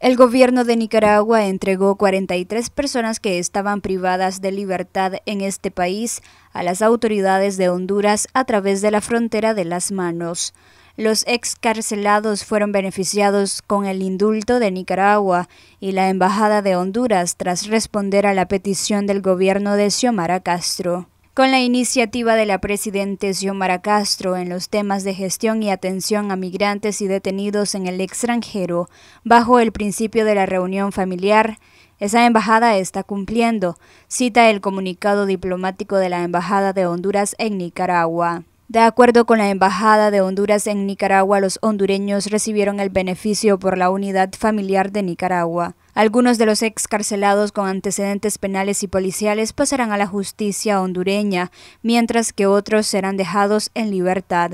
El gobierno de Nicaragua entregó 43 personas que estaban privadas de libertad en este país a las autoridades de Honduras a través de la frontera de las manos. Los excarcelados fueron beneficiados con el indulto de Nicaragua y la Embajada de Honduras tras responder a la petición del gobierno de Xiomara Castro con la iniciativa de la presidenta Xiomara Castro en los temas de gestión y atención a migrantes y detenidos en el extranjero, bajo el principio de la reunión familiar, esa embajada está cumpliendo, cita el comunicado diplomático de la Embajada de Honduras en Nicaragua. De acuerdo con la Embajada de Honduras en Nicaragua, los hondureños recibieron el beneficio por la Unidad Familiar de Nicaragua. Algunos de los excarcelados con antecedentes penales y policiales pasarán a la justicia hondureña, mientras que otros serán dejados en libertad.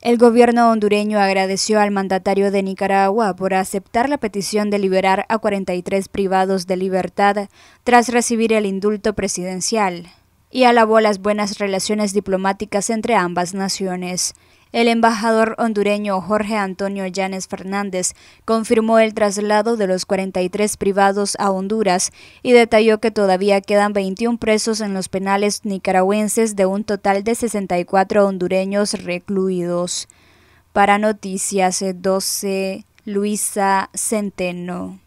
El gobierno hondureño agradeció al mandatario de Nicaragua por aceptar la petición de liberar a 43 privados de libertad tras recibir el indulto presidencial y alabó las buenas relaciones diplomáticas entre ambas naciones. El embajador hondureño Jorge Antonio Llanes Fernández confirmó el traslado de los 43 privados a Honduras y detalló que todavía quedan 21 presos en los penales nicaragüenses de un total de 64 hondureños recluidos. Para Noticias 12, eh, Luisa Centeno.